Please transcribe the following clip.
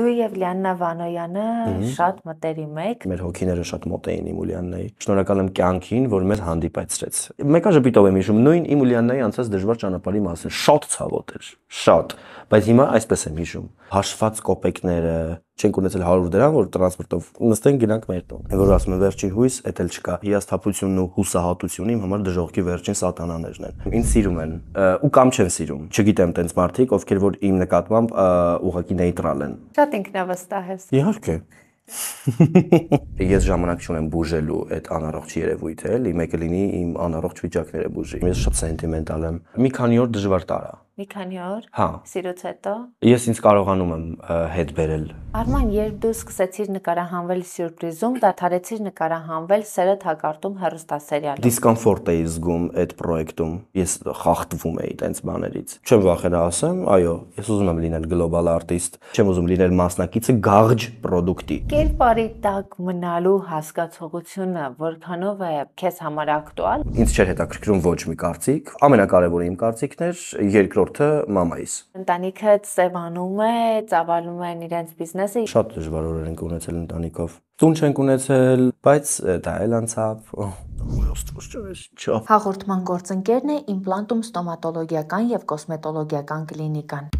Դու եւ Լիաննա Վանոյանը շատ մտերիմ եք։ Մեր հոգիները շատ մոտ էին իմ ու Լիաննայի։ Շնորհակալ եմ կյանքին, որ մեզ հանդիպեցրեց։ Մեկը ժպիտով եմ հիշում նույն իմ ու Լիաննայի անցած դժվար ճանապարհի մասին։ Շատ ցավոտ էր, շատ, բայց հիմա այսպես եմ հիշում։ Հաշված կոպեկները, չենք ունեցել 100 դրամ, որ տրանսպորտով նստեն գնանք մեր տուն։ Եվ որ ասում եմ վերջին հույս, էդ էլ չկա։ Հիասթափությունն ու հուսահատությունը իմ համար դժողքի վերջին սատանաներն են։ Ինձ սիրում են ու կամ չեն սիրում։ Չգիտեմ տենց մարդիկ, ովքեր որ իմ նկատմամբ ուղղակի նեյտրալ են։ Շատ ինքնավստահ ես։ Իհարկե։ Ես ժամանակ չունեմ բուժելու այդ անառողջ երևույթը, էլի մեկը լինի իմ անառողջ վիճակները բուժի։ Ես շատ սենտիմենտալ եմ։ Մի քանի օր դժվար տարա Մի քանի օր։ Հա։ Սիրուց հետո։ Ես ինձ կարողանում եմ հետ բերել։ Արման, երբ դու սկսեցիր նկարահանվել սյուրպրիզում, դադարեցիր նկարահանվել սերը թակարդում հերոստասերիալում։ Դիսկոմֆորտ էի զգում այդ պրոյեկտում։ Ես խախտվում էի տենց բաներից։ Չեմ վախենա ասեմ, այո, ես ուզում եմ լինել գլոբալ արտիստ, չեմ ուզում լինել մասնակիցը գաղջ product-ի։ Կերպարի տակ մնալու հասկացողությունը որքանով է քեզ համար ակտուալ։ Ինչ չէր հետաքրքրում ոչ մի կարծիք։ Ամենակարևորը իմ կարծիքն էր երկրորդ ժողովուրդը մամայիս։ Ընտանիքը ծևանում է, ծավալում են իրենց բիզնեսը։ Շատ դժվար օրեր ենք ունեցել ընտանիքով։ Տուն չենք ունեցել, բայց դա էլ անցավ։ Հաղորդման գործընկերն է Implantum ստոմատոլոգիական եւ կոսմետոլոգիական կլինիկան։